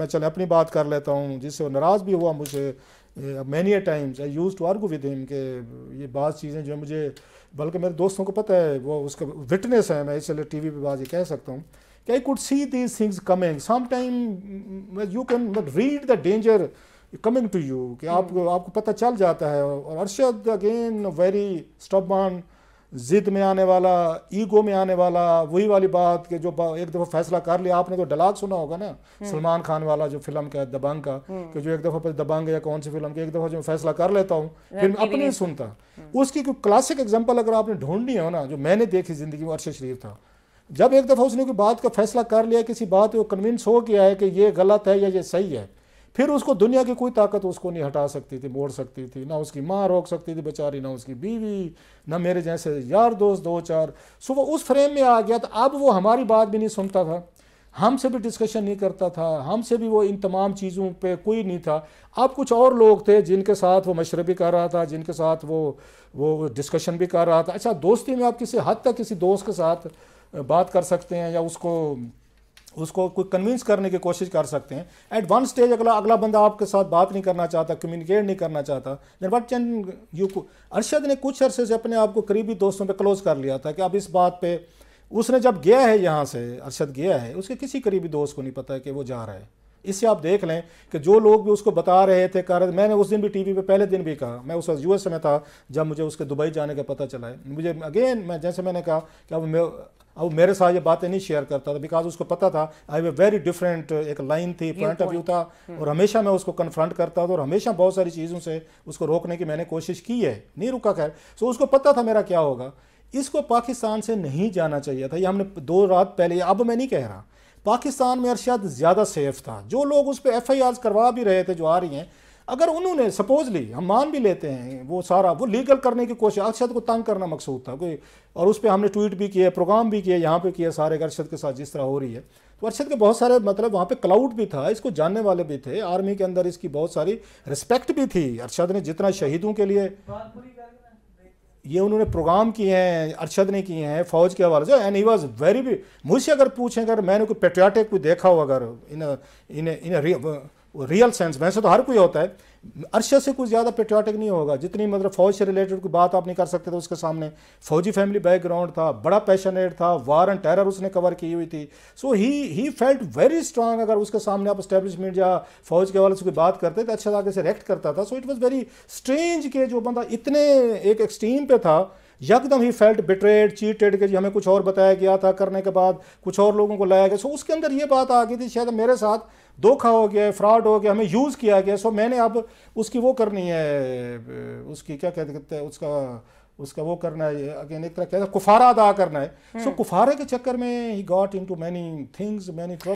मैं चले अपनी बात कर लेता हूँ जिससे वो नाराज़ भी हुआ मुझे many times I used to argue with him के ये बात चीज़ें जो मुझे बल्कि मेरे दोस्तों को पता है वो उसका विटनेस है मैं इसलिए टी वी पर बात ये कह सकता हूँ कि I could see these things coming some time you can read the danger coming to you कि hmm. आपको आपको पता चल जाता है और अरशद अगेन वेरी स्टॉप ज़िद में आने वाला ईगो में आने वाला वही वाली बात कि जो एक दफ़ा फैसला कर लिया आपने तो डलाक सुना होगा ना हम्म। सलमान खान वाला जो फिल्म का दबंग का हम्म। कि जो एक दफ़ा पर दबंग या कौन सी फिल्म का एक दफ़ा जो फैसला कर लेता हूँ फिर मैं अपने ही सुनता हम्म। उसकी कोई क्लासिक एग्जाम्पल अगर आपने ढूंढनी हो ना जो मैंने देखी ज़िंदगी में अरशद शरीफ था जब एक दफ़ा उसने कोई बात का फैसला कर लिया किसी बात को कन्विंस हो गया है कि ये गलत है या ये सही है फिर उसको दुनिया की कोई ताकत उसको नहीं हटा सकती थी मोड़ सकती थी ना उसकी माँ रोक सकती थी बेचारी ना उसकी बीवी ना मेरे जैसे यार दोस्त दो चार सो वो उस फ्रेम में आ गया तो अब वो हमारी बात भी नहीं सुनता था हमसे भी डिस्कशन नहीं करता था हमसे भी वो इन तमाम चीज़ों पे कोई नहीं था अब कुछ और लोग थे जिनके साथ वो मशरे भी कर रहा था जिनके साथ वो वो डिस्कशन भी कर रहा था अच्छा दोस्ती में आप किसी हद तक किसी दोस्त के साथ बात कर सकते हैं या उसको उसको कोई कन्विंस करने की कोशिश कर सकते हैं एट वन स्टेज अगला अगला बंदा आपके साथ बात नहीं करना चाहता कम्युनिकेट नहीं करना चाहता then what can you Arshad ने कुछ अरसे से अपने आप को करीबी दोस्तों पे क्लोज कर लिया था कि अब इस बात पे उसने जब गया है यहाँ से अरशद गया है उसके किसी करीबी दोस्त को नहीं पता है कि वो जा रहा है इससे आप देख लें कि जो लोग भी उसको बता रहे थे कह रहे थे मैंने उस दिन भी टीवी पे पहले दिन भी कहा मैं उस वक्त यूएस में था जब मुझे उसके दुबई जाने का पता चला है मुझे अगेन मैं जैसे मैंने कहा कि अब मैं अब मेरे साथ ये बातें नहीं शेयर करता था बिकॉज उसको पता था आई वे वेरी डिफरेंट एक लाइन थी पॉइंट ऑफ व्यू था हम्म। और हमेशा मैं उसको कन्फ्रंट करता था और हमेशा बहुत सारी चीज़ों से उसको रोकने की मैंने कोशिश की है नहीं रुका खैर सो उसको पता था मेरा क्या होगा इसको पाकिस्तान से नहीं जाना चाहिए था ये हमने दो रात पहले अब मैं नहीं कह रहा पाकिस्तान में अरशद ज़्यादा सेफ था जो लोग उस पर एफ आई आर करवा भी रहे थे जो आ रही हैं अगर उन्होंने सपोजली हम मान भी लेते हैं वो सारा वो लीगल करने की कोशिश अरशद को तंग करना मकसूद था कोई और उस पर हमने ट्वीट भी किया प्रोग्राम भी किया यहाँ पर किया सारे अरशद के साथ जिस तरह हो रही है तो अरशद के बहुत सारे मतलब वहाँ पर क्लाउड भी था इसको जानने वाले भी थे आर्मी के अंदर इसकी बहुत सारी रिस्पेक्ट भी थी अरशद ने जितना शहीदों के लिए ये उन्होंने प्रोग्राम किए हैं अरशद ने किए हैं फ़ौज के हवाले से एंड ही वॉज वेरी मुझसे अगर पूछें अगर मैंने कोई पेट्रियाटिक कोई देखा हो अगर इन इन इन रियल सेंस वैसे तो हर कोई होता है अरशद से कुछ ज़्यादा पेट्रियाटिक नहीं होगा जितनी मतलब फौज से रिलेटेड कोई बात आप नहीं कर सकते थे उसके सामने फौजी फैमिली बैकग्राउंड था बड़ा पैशनेट था वार एंड टेरर उसने कवर की हुई थी so he he felt very strong अगर उसके सामने आप स्टैब्लिशमेंट या फौज के हवाले से कोई बात करते तो अच्छा आगे से रिएक्ट करता था so it was very strange के जो बंदा इतने एक एक्सट्रीम पे था यकदम ही फेल्ट बिट्रेड चीटेड जी हमें कुछ और बताया गया था करने के बाद कुछ और लोगों को लाया गया सो उसके अंदर ये बात आ गई थी शायद मेरे साथ धोखा हो गया फ्रॉड हो गया हमें यूज़ किया गया सो मैंने अब उसकी वो करनी है उसकी क्या कहते हैं उसका उसका वो करना है अगेन एक तरह कहते हैं कुफारा अदा करना है सो हम्म। so, कुफारे के चक्कर में he got into many things many